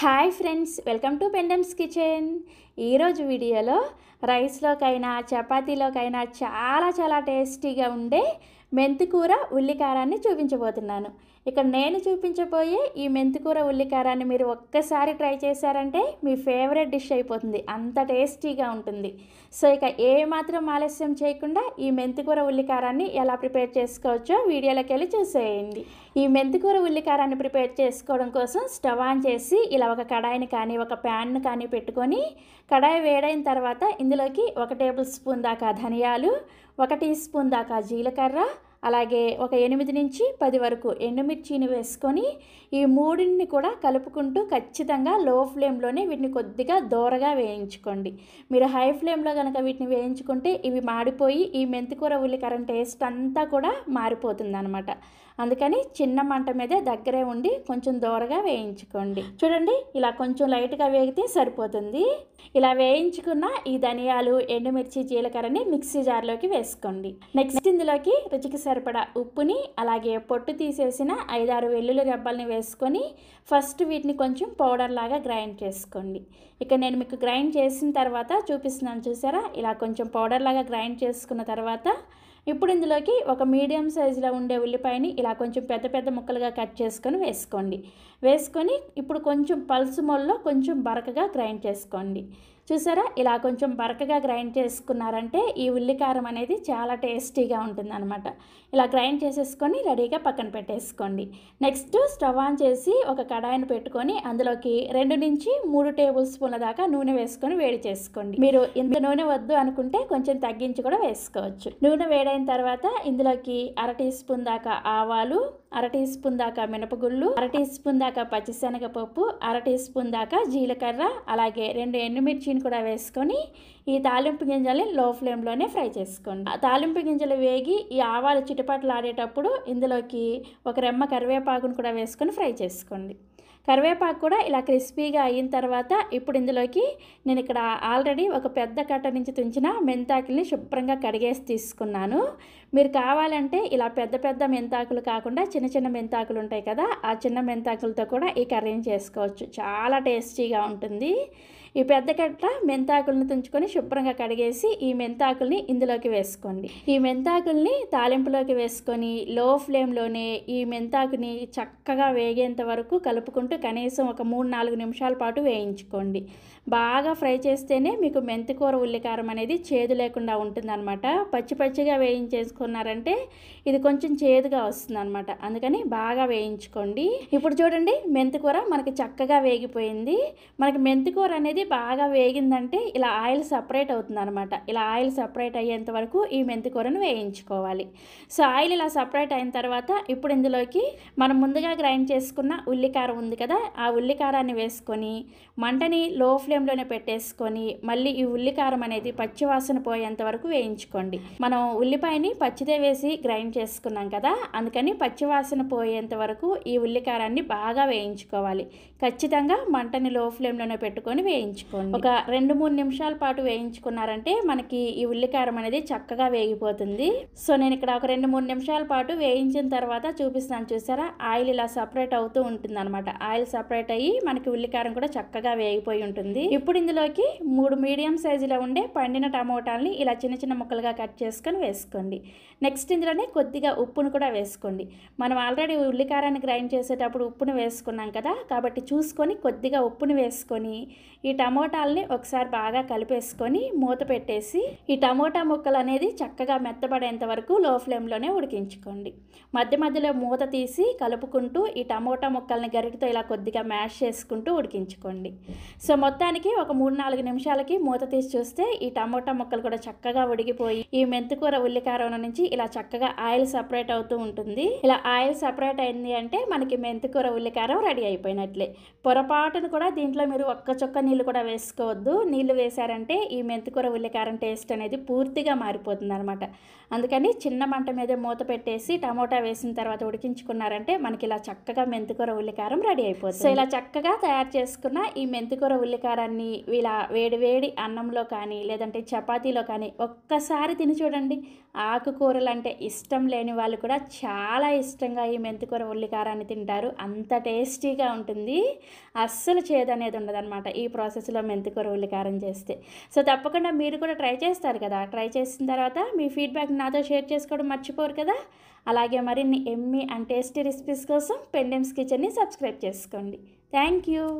hi friends welcome to Pendem's kitchen ఈరోజు వీడియోలో రైస్లోకైనా చపాతీలోకైనా చాలా చాలా టేస్టీగా ఉండే మెంతికూర ఉల్లికారాన్ని చూపించబోతున్నాను ఇక్కడ నేను చూపించబోయే ఈ మెంతికూర ఉల్లికారాన్ని మీరు ఒక్కసారి ట్రై చేశారంటే మీ ఫేవరెట్ డిష్ అయిపోతుంది అంత టేస్టీగా ఉంటుంది సో ఇక ఏ మాత్రం ఆలస్యం చేయకుండా ఈ మెంతికూర ఉల్లికారాన్ని ఎలా ప్రిపేర్ చేసుకోవచ్చో వీడియోలోకి వెళ్ళి చూసేయండి ఈ మెంతికూర ఉల్లికారాన్ని ప్రిపేర్ చేసుకోవడం కోసం స్టవ్ ఆన్ చేసి ఇలా ఒక కడాయిని కానీ ఒక ప్యాన్ను కానీ పెట్టుకొని కడాయి వేడైన తర్వాత ఇందులోకి ఒక టేబుల్ స్పూన్ దాకా ధనియాలు ఒక టీ స్పూన్ దాకా జీలకర్ర అలాగే ఒక ఎనిమిది నుంచి పది వరకు ఎండుమిర్చిని వేసుకొని ఈ మూడిని కూడా కలుపుకుంటూ ఖచ్చితంగా లో ఫ్లేమ్లోనే వీటిని కొద్దిగా దూరగా వేయించుకోండి మీరు హై ఫ్లేమ్లో కనుక వీటిని వేయించుకుంటే ఇవి మాడిపోయి ఈ మెంతికూర ఉల్లికర టేస్ట్ అంతా కూడా మారిపోతుందనమాట అందుకని చిన్న మంట మీదే దగ్గరే ఉండి కొంచెం దూరగా వేయించుకోండి చూడండి ఇలా కొంచెం లైట్గా వేగితే సరిపోతుంది ఇలా వేయించుకున్న ఈ ధనియాలు ఎండుమిర్చి జీలకర్రని మిక్సీ జార్లోకి వేసుకోండి నెక్స్ట్ ఇందులోకి రుచికి సరిపడా ఉప్పుని అలాగే పొట్టు తీసేసిన ఐదారు వెల్లుల్లి రెబ్బల్ని వేసుకొని ఫస్ట్ వీటిని కొంచెం పౌడర్ లాగా గ్రైండ్ చేసుకోండి ఇక నేను మీకు గ్రైండ్ చేసిన తర్వాత చూపిస్తున్నాను చూసారా ఇలా కొంచెం పౌడర్ లాగా గ్రైండ్ చేసుకున్న తర్వాత ఇప్పుడు ఇందులోకి ఒక మీడియం సైజులో ఉండే ఉల్లిపాయని ఇలా కొంచెం పెద్ద పెద్ద ముక్కలుగా కట్ చేసుకొని వేసుకోండి వేసుకొని ఇప్పుడు కొంచెం పల్సు మొల్లో కొంచెం బరకగా గ్రైండ్ చేసుకోండి చూసారా ఇలా కొంచెం బరకగా గ్రైండ్ చేసుకున్నారంటే ఈ ఉల్లికారం అనేది చాలా టేస్టీగా అనమాట ఇలా గ్రైండ్ చేసేసుకొని రెడీగా పక్కన పెట్టేసుకోండి నెక్స్ట్ స్టవ్ ఆన్ చేసి ఒక కడాయిని పెట్టుకొని అందులోకి రెండు నుంచి మూడు టేబుల్ స్పూన్ల దాకా నూనె వేసుకొని వేడి చేసుకోండి మీరు ఇంత నూనె వద్దు అనుకుంటే కొంచెం తగ్గించి కూడా వేసుకోవచ్చు నూనె వేడైన తర్వాత ఇందులోకి అర టీ స్పూన్ దాకా ఆవాలు అర టీ స్పూన్ దాకా మినపగుళ్ళు అర టీ స్పూన్ దాకా పచ్చిశనగపప్పు అర టీ స్పూన్ దాకా జీలకర్ర అలాగే రెండు ఎండుమిర్చిని కూడా వేసుకొని ఈ తాలింపు గింజల్ని లో ఫ్లేమ్లోనే ఫ్రై చేసుకోండి ఆ తాలింపు గింజలు వేగి ఈ ఆవాలు చిటపాట్లు ఆడేటప్పుడు ఇందులోకి ఒక రెమ్మ కరివేపాకును కూడా వేసుకొని ఫ్రై చేసుకోండి కరివేపాకు కూడా ఇలా క్రిస్పీగా అయిన తర్వాత ఇప్పుడు ఇందులోకి నేను ఇక్కడ ఆల్రెడీ ఒక పెద్ద కట్ట నుంచి తుంచిన మెంతాకుల్ని శుభ్రంగా కడిగేసి తీసుకున్నాను మీరు కావాలంటే ఇలా పెద్ద పెద్ద మెంతాకులు కాకుండా చిన్న చిన్న మెంతాకులు ఉంటాయి కదా ఆ చిన్న మెంతాకులతో కూడా ఈ కర్రీని చేసుకోవచ్చు చాలా టేస్టీగా ఉంటుంది ఈ పెద్ద కట్ట మెంతాకులను తుంచుకొని శుభ్రంగా కడిగేసి ఈ మెంతాకుల్ని ఇందులోకి వేసుకోండి ఈ మెంతాకుల్ని తాలింపులోకి వేసుకొని లో ఫ్లేమ్లోనే ఈ మెంతాకుని చక్కగా వేగేంత వరకు కలుపుకుంటూ కనీసం ఒక మూడు నాలుగు నిమిషాల పాటు వేయించుకోండి బాగా ఫ్రై చేస్తేనే మీకు మెంతికూర ఉల్లికారం అనేది చేదు లేకుండా ఉంటుందన్నమాట పచ్చి పచ్చిగా వేయించేసుకున్నారంటే ఇది కొంచెం చేదుగా అనమాట అందుకని బాగా వేయించుకోండి ఇప్పుడు చూడండి మెంతికూర మనకి చక్కగా వేగిపోయింది మనకి మెంతికూర అనేది బాగా వేగిందంటే ఇలా ఆయిల్ సపరేట్ అనమాట ఇలా ఆయిల్ సపరేట్ అయ్యేంత వరకు ఈ మెంతికూరను వేయించుకోవాలి సో ఆయిల్ ఇలా సపరేట్ అయిన తర్వాత ఇప్పుడు ఇందులోకి మనం ముందుగా గ్రైండ్ చేసుకున్న ఉల్లికారం ఉంది కదా ఆ ఉల్లికారాన్ని వేసుకొని మంటని లో ఫ్లేమ్ ఫ్లేమ్లోనే పెట్టేసుకొని మళ్ళీ ఈ ఉల్లికారం అనేది పచ్చివాసన పోయేంత వరకు వేయించుకోండి మనం ఉల్లిపాయని పచ్చిదే వేసి గ్రైండ్ చేసుకున్నాం కదా అందుకని పచ్చివాసన పోయేంత వరకు ఈ ఉల్లికారాన్ని బాగా వేయించుకోవాలి ఖచ్చితంగా మంటని లో ఫ్లేమ్లోనే పెట్టుకొని వేయించుకోండి ఒక రెండు మూడు నిమిషాల పాటు వేయించుకున్నారంటే మనకి ఈ ఉల్లికారం అనేది చక్కగా వేగిపోతుంది సో నేను ఇక్కడ ఒక రెండు మూడు నిమిషాల పాటు వేయించిన తర్వాత చూపిస్తాను చూసారా ఆయిల్ ఇలా సపరేట్ అవుతూ ఉంటుంది అనమాట ఆయిల్ సపరేట్ అయ్యి మనకి ఉల్లికారం కూడా చక్కగా వేగిపోయి ఉంటుంది ఇప్పుడు ఇందులోకి మూడు మీడియం సైజులో ఉండే పండిన టమోటాలని ఇలా చిన్న చిన్న ముక్కలుగా కట్ చేసుకొని వేసుకోండి నెక్స్ట్ ఇందులోనే కొద్దిగా ఉప్పును కూడా వేసుకోండి మనం ఆల్రెడీ ఉల్లికారాన్ని గ్రైండ్ చేసేటప్పుడు ఉప్పును వేసుకున్నాం కదా కాబట్టి చూసుకొని కొద్దిగా ఉప్పును వేసుకొని ఈ టమోటాలని ఒకసారి బాగా కలిపేసుకొని మూత పెట్టేసి ఈ టమోటా ముక్కలు అనేది చక్కగా మెత్తబడేంత వరకు లో ఫ్లేమ్లోనే ఉడికించుకోండి మధ్య మధ్యలో మూత తీసి కలుపుకుంటూ ఈ టమోటా ముక్కల్ని గరిటితో ఇలా కొద్దిగా మ్యాష్ చేసుకుంటూ ఉడికించుకోండి సో మొత్తం ఉడకడానికి ఒక మూడు నాలుగు నిమిషాలకి మూత తీసి చూస్తే ఈ టమోటా ముక్కలు కూడా చక్కగా ఉడికిపోయి ఈ మెంతికూర ఉల్లికారం నుంచి ఇలా చక్కగా ఆయిల్ సపరేట్ అవుతూ ఉంటుంది ఇలా ఆయిల్ సపరేట్ అయింది అంటే మనకి మెంతికూర ఉల్లికారం రెడీ అయిపోయినట్లే పొరపాటును కూడా దీంట్లో మీరు ఒక్క చొక్క నీళ్ళు కూడా వేసుకోవద్దు నీళ్లు వేశారంటే ఈ మెంతికూర ఉల్లికారం టేస్ట్ అనేది పూర్తిగా మారిపోతుంది అనమాట అందుకని చిన్న మంట మీద మూత పెట్టేసి టమోటా వేసిన తర్వాత ఉడికించుకున్నారంటే మనకి ఇలా చక్కగా మెంతికూర ఉల్లికారం రెడీ అయిపోతుంది సో ఇలా చక్కగా తయారు చేసుకున్న ఈ మెంతికూర ఉల్లికారం ఆహారాన్ని ఇలా వేడివేడి అన్నంలో కానీ లేదంటే చపాతీలో కానీ ఒక్కసారి తిని చూడండి ఆకుకూరలు అంటే ఇష్టం లేని వాళ్ళు కూడా చాలా ఇష్టంగా ఈ మెంతికూర ఉల్లికారాన్ని తింటారు అంత టేస్టీగా ఉంటుంది అస్సలు చేదనేది ఉండదన్నమాట ఈ ప్రాసెస్లో మెంతికూర ఉల్లికారం చేస్తే సో తప్పకుండా మీరు కూడా ట్రై చేస్తారు కదా ట్రై చేసిన తర్వాత మీ ఫీడ్బ్యాక్ నాతో షేర్ చేసుకోవడం మర్చిపోరు కదా అలాగే మరిన్ని ఎమ్మి అండ్ టేస్టీ రెసిపీస్ కోసం పెండెమ్స్ కిచెన్ని సబ్స్క్రైబ్ చేసుకోండి థ్యాంక్ యూ